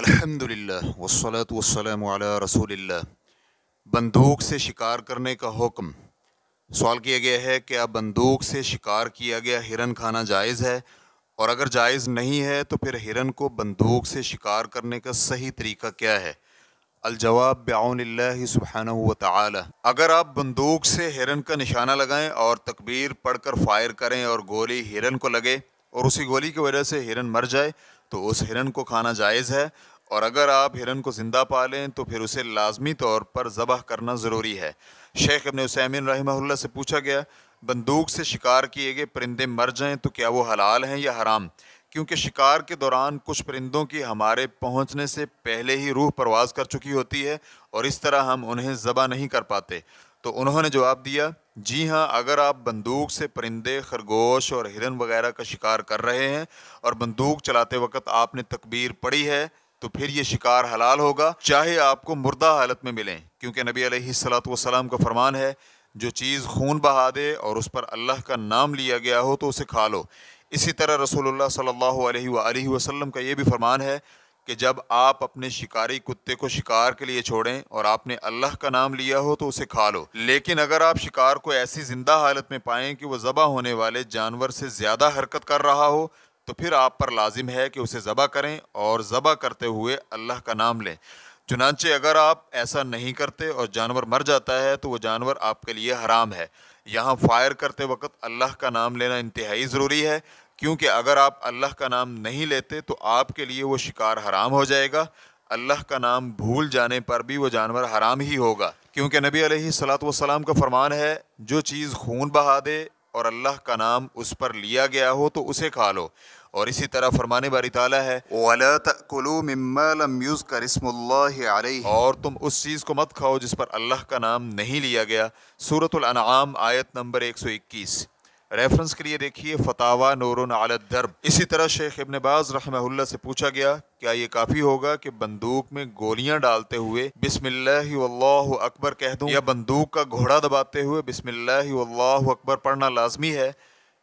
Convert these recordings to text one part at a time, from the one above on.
अल्हम्दुलिल्लाह वसलात वसलम अला रसूलिल्लाह बंदूक से शिकार करने का हुक्म सवाल किया गया है क्या बंदूक से शिकार किया गया हिरन खाना जायज़ है और अगर जायज़ नहीं है तो फिर हिरन को बंदूक से शिकार करने का सही तरीका क्या है अलजवाब ब्याउनल्ला सुबहान ताली अगर आप बंदूक से हिरन का निशाना लगाएं और तकबीर पढ़कर फायर करें और गोली हिरन को लगे और उसी गोली की वजह से हिरन मर जाए तो उस हिरन को खाना जायज़ है और अगर आप हिरन को ज़िंदा पालें तो फिर उसे लाजमी तौर पर ज़बह करना ज़रूरी है शेख अपने उसमिन रहमहुल्ला से पूछा गया बंदूक से शिकार किए गए परिंदे मर जाएं तो क्या वो हलाल हैं या हराम क्योंकि शिकार के दौरान कुछ परिंदों की हमारे पहुंचने से पहले ही रूह परवाज कर चुकी होती है और इस तरह हम उन्हें ज़बह नहीं कर पाते तो उन्होंने जवाब दिया जी हाँ अगर आप बंदूक से परिंदे खरगोश और हिरन वगैरह का शिकार कर रहे हैं और बंदूक चलाते वक्त आपने तकबीर पढ़ी है तो फिर ये शिकार हलाल होगा चाहे आपको मुर्दा हालत में मिलें क्योंकि नबी सलाम का फरमान है जो चीज़ खून बहा दे और उस पर अल्लाह का नाम लिया गया हो तो उसे खा लो इसी तरह रसूलुल्लाह सल्लल्लाहु अलैहि वसल्लम का ये भी फरमान है कि जब आप अपने शिकारी कुत्ते को शिकार के लिए छोड़ें और आपने अल्लाह का नाम लिया हो तो उसे खा लो लेकिन अगर आप शिकार को ऐसी जिंदा हालत में पाएं कि वह ज़बा होने वाले जानवर से ज़्यादा हरकत कर रहा हो तो फिर आप पर लाजिम है कि उसे ज़बा करें और ज़बा करते हुए अल्लाह का नाम लें चुनाचे अगर आप ऐसा नहीं करते और जानवर मर जाता है तो वह जानवर आपके लिए हराम है यहाँ फायर करते वक्त अल्लाह का नाम लेना इंतहाई ज़रूरी है क्योंकि अगर आप अल्लाह का नाम नहीं लेते तो आपके लिए वो शिकार हराम हो जाएगा अल्लाह का नाम भूल जाने पर भी वो जानवर हराम ही होगा क्योंकि नबी सलाम का फरमान है जो चीज़ खून बहा दे और अल्लाह का नाम उस पर लिया गया हो तो उसे खा लो और इसी तरह फरमाने बारी ताला है और तुम उस चीज़ को मत खाओ जिस पर अल्लाह का नाम नहीं लिया गया सूरतुल अनआम आयत नंबर इक्कीस रेफरेंस के लिए देखिए फतावा आलत दर्ब इसी तरह शेख इबन बाज रहमहुल्ला से पूछा गया क्या ये काफ़ी होगा कि बंदूक में गोलियां डालते हुए बिस्मिल्लाह अकबर कह दूं या बंदूक का घोड़ा दबाते हुए बिस्मिल्लाह अकबर पढ़ना लाजमी है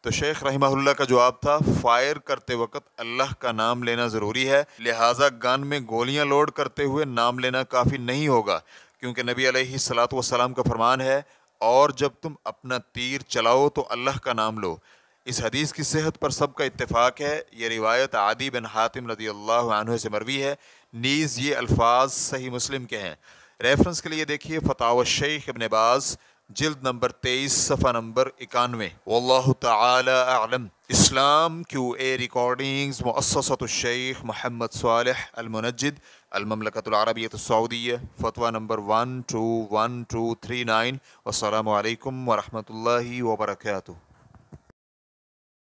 तो शेख रहमहुल्ला का जवाब था फायर करते वक्त अल्लाह का नाम लेना ज़रूरी है लिहाजा गन में गोलियां लोड करते हुए नाम लेना काफ़ी नहीं होगा क्योंकि नबी सलात वसलाम का फरमान है और जब तुम अपना तीर चलाओ तो अल्लाह का नाम लो इस हदीस की सेहत पर सबका इतफाक है यह रिवायत आदि बिन हातिम रदी अल्लाह से मरवी है नीज़ ये अल्फाज सही मुस्लिम के हैं रेफरेंस के लिए देखिए फ़ताव शेख इबन बाज़ जिल्द नंबर तेईस सफ़ा नंबर इक्यानवे वल्लु इस्लाम क्यू ए रिकॉर्डिंग्स मुससतशेख महमद सालह अलमनजद सऊदी फ़तवा number one two one two three nine असलकम वरहमल वर्का